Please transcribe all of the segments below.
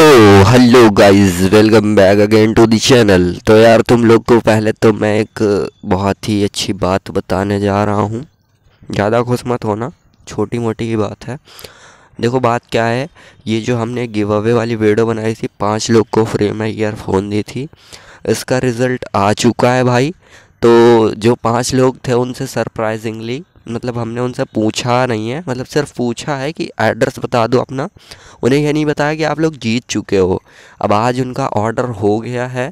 hello guys welcome back again to the channel तो यार तुम लोग को पहले तो मैं एक uh, बहुत ही अच्छी बात बताने जा रहा हूँ ज़्यादा खुश मत होना छोटी मोटी ही बात है देखो बात क्या है ये जो हमने गिव अवे वाली वीडियो बनाई थी पाँच लोग को फ्री में ईयरफोन दी थी इसका रिज़ल्ट आ चुका है भाई तो जो पाँच लोग थे उनसे सरप्राइजिंगली मतलब हमने उनसे पूछा नहीं है मतलब सिर्फ पूछा है कि एड्रेस बता दो अपना उन्हें यह नहीं बताया कि आप लोग जीत चुके हो अब आज उनका ऑर्डर हो गया है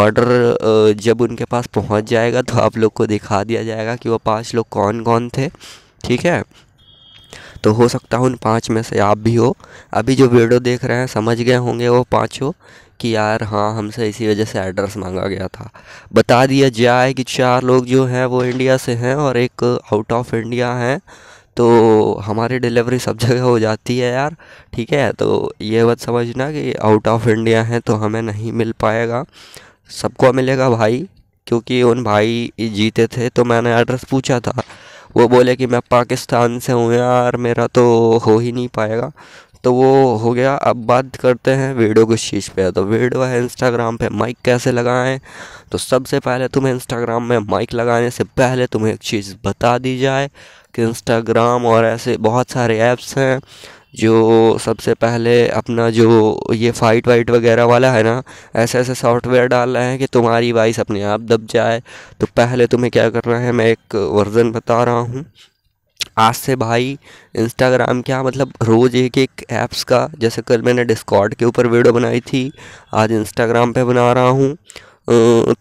ऑर्डर जब उनके पास पहुंच जाएगा तो आप लोग को दिखा दिया जाएगा कि वो पांच लोग कौन कौन थे ठीक है तो हो सकता है उन पाँच में से आप भी हो अभी जो वीडियो देख रहे हैं समझ गए होंगे वो पाँचों कि यार हाँ हमसे इसी वजह से एड्रेस मांगा गया था बता दिया जाए कि चार लोग जो हैं वो इंडिया से हैं और एक आउट ऑफ इंडिया हैं तो हमारी डिलीवरी सब जगह हो जाती है यार ठीक है तो ये बात समझना कि आउट ऑफ इंडिया हैं तो हमें नहीं मिल पाएगा सबको मिलेगा भाई क्योंकि उन भाई जीते थे तो मैंने एड्रेस पूछा था वो बोले कि मैं पाकिस्तान से हूँ यार मेरा तो हो ही नहीं पाएगा तो वो हो गया अब बात करते हैं वीडियो किस चीज़ पे तो वीडियो है इंस्टाग्राम पे माइक कैसे लगाएं तो सबसे पहले तुम्हें इंस्टाग्राम में माइक लगाने से पहले तुम्हें एक चीज़ बता दी जाए कि इंस्टाग्राम और ऐसे बहुत सारे ऐप्स हैं जो सबसे पहले अपना जो ये फ़ाइट वाइट वगैरह वाला है ना ऐसे ऐसे सॉफ्टवेयर डाल रहे हैं कि तुम्हारी वाइस अपने आप दब जाए तो पहले तुम्हें क्या करना है मैं एक वर्ज़न बता रहा हूँ आज से भाई इंस्टाग्राम क्या मतलब रोज़ एक एक ऐप्स का जैसे कल मैंने डिस्कॉर्ड के ऊपर वीडियो बनाई थी आज इंस्टाग्राम पे बना रहा हूँ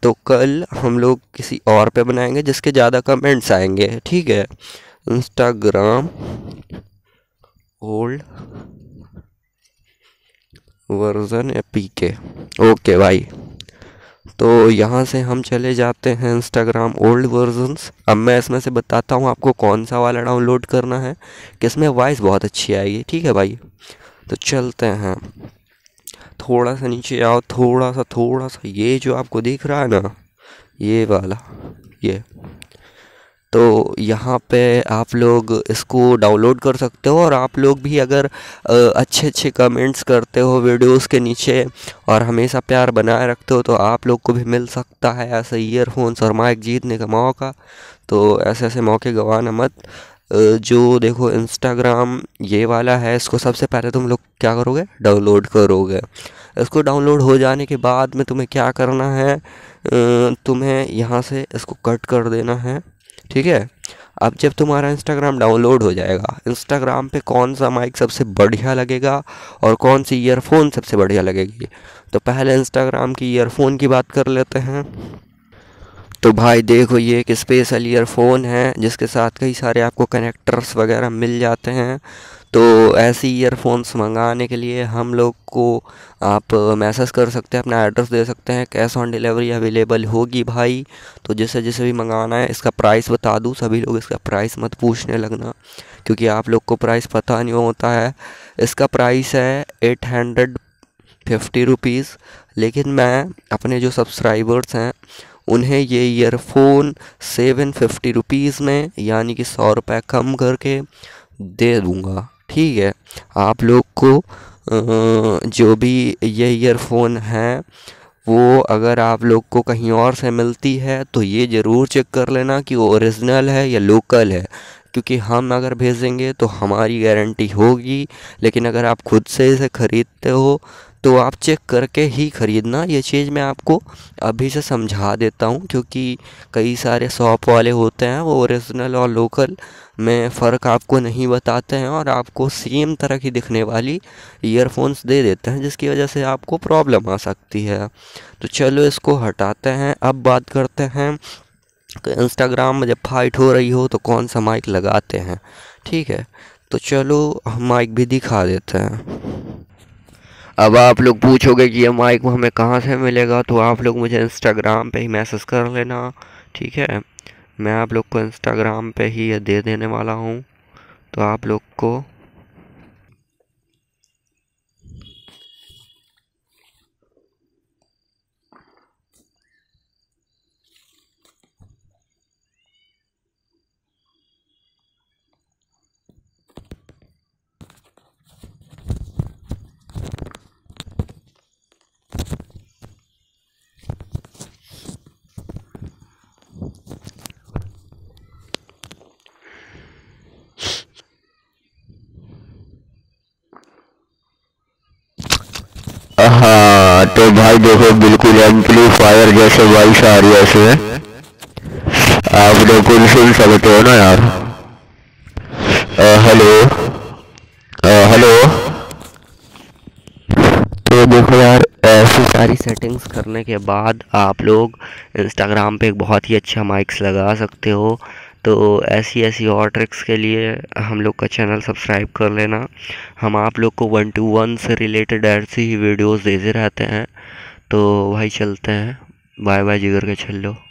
तो कल हम लोग किसी और पे बनाएंगे जिसके ज़्यादा कमेंट्स आएंगे ठीक है इंस्टाग्राम ओल्ड वर्जन या पी के ओके भाई तो यहाँ से हम चले जाते हैं इंस्टाग्राम ओल्ड वर्जनस अब मैं इसमें से बताता हूँ आपको कौन सा वाला डाउनलोड करना है किसमें वॉइस बहुत अच्छी आएगी ठीक है भाई तो चलते हैं थोड़ा सा नीचे आओ थोड़ा सा थोड़ा सा ये जो आपको दिख रहा है ना ये वाला ये तो यहाँ पे आप लोग इसको डाउनलोड कर सकते हो और आप लोग भी अगर अच्छे अच्छे कमेंट्स करते हो वीडियोस के नीचे और हमेशा प्यार बनाए रखते हो तो आप लोग को भी मिल सकता है ऐसे ईयरफोन्स और माइक जीतने का मौका तो ऐसे ऐसे मौके गंवाना मत जो देखो इंस्टाग्राम ये वाला है इसको सबसे पहले तुम लोग क्या करोगे डाउनलोड करोगे इसको डाउनलोड हो जाने के बाद में तुम्हें क्या करना है तुम्हें यहाँ से इसको कट कर देना है ठीक है अब जब तुम्हारा इंस्टाग्राम डाउनलोड हो जाएगा इंस्टाग्राम पे कौन सा माइक सबसे बढ़िया लगेगा और कौन सी ईयरफोन सबसे बढ़िया लगेगी तो पहले इंस्टाग्राम की ईयरफोन की बात कर लेते हैं तो भाई देखो ये एक स्पेशल ईयरफोन है जिसके साथ कई सारे आपको कनेक्टर्स वगैरह मिल जाते हैं तो ऐसे ईयरफोन्स मंगाने के लिए हम लोग को आप मैसेज कर सकते हैं अपना एड्रेस दे सकते हैं कैश ऑन डिलीवरी अवेलेबल होगी भाई तो जिसे जिसे भी मंगाना है इसका प्राइस बता दूँ सभी लोग इसका प्राइस मत पूछने लगना क्योंकि आप लोग को प्राइस पता नहीं होता है इसका प्राइस है एट हंड्रेड फिफ्टी रुपीज़ लेकिन मैं अपने जो सब्सक्राइबर्स हैं उन्हें ये ईयरफोन सेवन फिफ्टी रुपीज़ में यानी कि सौ रुपये कम करके दे दूँगा ठीक है आप लोग को जो भी ये ईयरफोन हैं वो अगर आप लोग को कहीं और से मिलती है तो ये ज़रूर चेक कर लेना कि वो ओरिजिनल है या लोकल है क्योंकि हम अगर भेजेंगे तो हमारी गारंटी होगी लेकिन अगर आप खुद से इसे ख़रीदते हो तो आप चेक करके ही ख़रीदना ये चीज़ मैं आपको अभी से समझा देता हूँ क्योंकि कई सारे शॉप वाले होते हैं वो ओरिजिनल और लोकल में फ़र्क आपको नहीं बताते हैं और आपको सेम तरह की दिखने वाली ईयरफोन्स दे देते हैं जिसकी वजह से आपको प्रॉब्लम आ सकती है तो चलो इसको हटाते हैं अब बात करते हैं इंस्टाग्राम में जब फाइट हो रही हो तो कौन सा माइक लगाते हैं ठीक है तो चलो हम माइक भी दिखा देते हैं अब आप लोग पूछोगे कि ये माइक हमें कहाँ से मिलेगा तो आप लोग मुझे इंस्टाग्राम पे ही मैसेज कर लेना ठीक है मैं आप लोग को इंस्टाग्राम पे ही ये दे देने वाला हूँ तो आप लोग को तो भाई देखो बिल्कुल एम्पलीफायर जैसे वॉइस आ रही है ऐसे आप लोग कुछ सुन सकते हो ना यार हेलो हेलो तो देखो यार ऐसी सारी सेटिंग्स करने के बाद आप लोग इंस्टाग्राम पे एक बहुत ही अच्छा माइक्स लगा सकते हो तो ऐसी ऐसी और ट्रिक्स के लिए हम लोग का चैनल सब्सक्राइब कर लेना हम आप लोग को वन टू वन से रिलेटेड ऐसी ही वीडियोस देते रहते हैं तो भाई चलते हैं बाय बाय जिगर के छल्लो